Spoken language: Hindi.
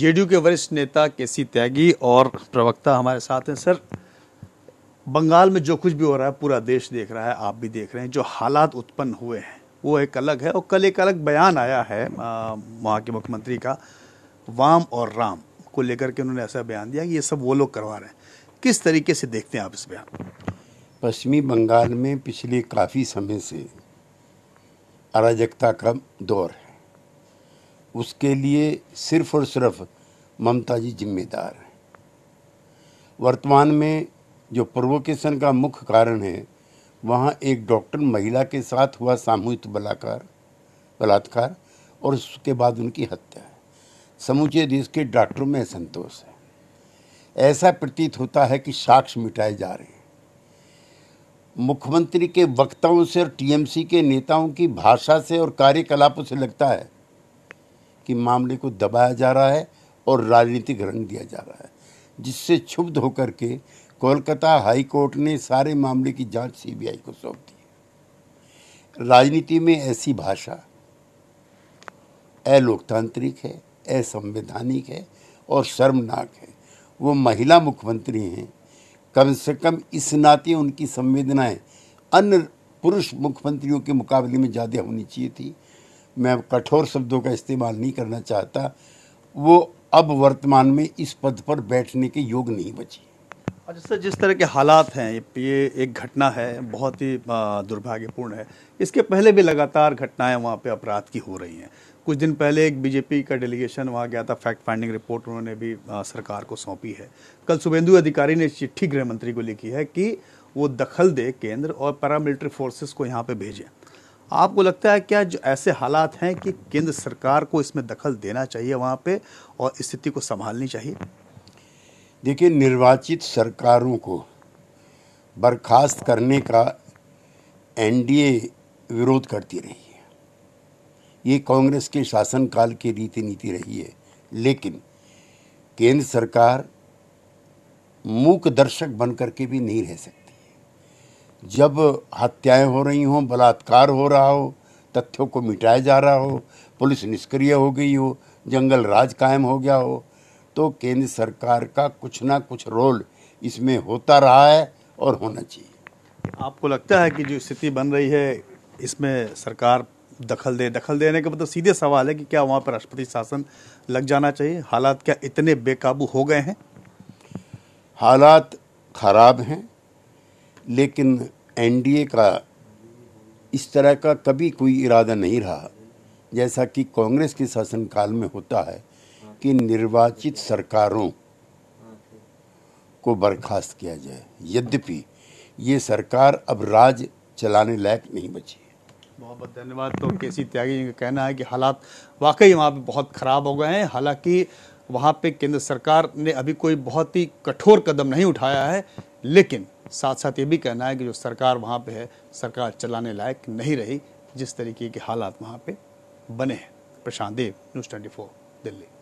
जेडीयू के वरिष्ठ नेता के सी त्यागी और प्रवक्ता हमारे साथ हैं सर बंगाल में जो कुछ भी हो रहा है पूरा देश देख रहा है आप भी देख रहे हैं जो हालात उत्पन्न हुए हैं वो एक अलग है और कल एक अलग बयान आया है वहाँ के मुख्यमंत्री का वाम और राम को लेकर के उन्होंने ऐसा बयान दिया कि ये सब वो लोग करवा रहे हैं किस तरीके से देखते हैं आप इस बयान पश्चिमी बंगाल में पिछले काफ़ी समय से अराजकता का दौर है उसके लिए सिर्फ और सिर्फ ममता जी जिम्मेदार हैं वर्तमान में जो प्रोवोकेशन का मुख्य कारण है वहाँ एक डॉक्टर महिला के साथ हुआ सामूहिक बलाकार बलात्कार और उसके बाद उनकी हत्या है समूचे देश के डॉक्टरों में असंतोष है ऐसा प्रतीत होता है कि साक्ष्य मिटाए जा रहे हैं मुख्यमंत्री के वक्ताओं से और टीएमसी के नेताओं की भाषा से और कार्यकलापों से लगता है कि मामले को दबाया जा रहा है और राजनीतिक रंग दिया जा रहा है जिससे क्षुब्ध होकर के कोलकाता हाई कोर्ट ने सारे मामले की जांच सीबीआई को सौंप दी राजनीति में ऐसी भाषा अलोकतांत्रिक है असंवैधानिक है और शर्मनाक है वो महिला मुख्यमंत्री हैं कम से कम इस नाते उनकी संवेदनाएं अन्य पुरुष मुख्यमंत्रियों के मुकाबले में ज़्यादा होनी चाहिए थी मैं कठोर शब्दों का इस्तेमाल नहीं करना चाहता वो अब वर्तमान में इस पद पर बैठने के योग नहीं बची अच्छा सर जिस तरह के हालात हैं ये एक घटना है बहुत ही दुर्भाग्यपूर्ण है इसके पहले भी लगातार घटनाएं वहाँ पे अपराध की हो रही हैं कुछ दिन पहले एक बीजेपी का डेलीगेशन वहाँ गया था फैक्ट फाइंडिंग रिपोर्ट उन्होंने भी सरकार को सौंपी है कल शुभेंदु अधिकारी ने चिट्ठी गृह मंत्री को लिखी है कि वो दखल दे केंद्र और पैरामिलिट्री फोर्सेस को यहाँ पे भेजें आपको लगता है क्या जो ऐसे हालात हैं कि केंद्र सरकार को इसमें दखल देना चाहिए वहाँ पे और स्थिति को संभालनी चाहिए देखिए निर्वाचित सरकारों को बर्खास्त करने का एनडीए विरोध करती रही है ये कांग्रेस के शासनकाल की रीति नीति रही है लेकिन केंद्र सरकार मूक दर्शक बन करके भी नहीं रह सकती जब हत्याएं हो रही हों बलात्कार हो रहा हो तथ्यों को मिटाया जा रहा हो पुलिस निष्क्रिय हो गई हो जंगल राज कायम हो गया हो तो केंद्र सरकार का कुछ ना कुछ रोल इसमें होता रहा है और होना चाहिए आपको लगता है कि जो स्थिति बन रही है इसमें सरकार दखल दे दखल देने का मतलब सीधे सवाल है कि क्या वहाँ पर राष्ट्रपति शासन लग जाना चाहिए हालात क्या इतने बेकाबू हो गए हैं हालात खराब हैं लेकिन एनडीए का इस तरह का कभी कोई इरादा नहीं रहा जैसा कि कांग्रेस के शासनकाल में होता है कि निर्वाचित सरकारों को बर्खास्त किया जाए यद्यपि ये सरकार अब राज चलाने लायक नहीं बची बहुत बहुत धन्यवाद तो के सी त्यागी जी का कहना है कि हालात वाकई वहाँ पे बहुत ख़राब हो गए हैं हालांकि वहाँ पे केंद्र सरकार ने अभी कोई बहुत ही कठोर कदम नहीं उठाया है लेकिन साथ साथ ये भी कहना है कि जो सरकार वहाँ पे है सरकार चलाने लायक नहीं रही जिस तरीके के हालात वहाँ पे बने हैं प्रशांत देव न्यूज़ ट्वेंटी दिल्ली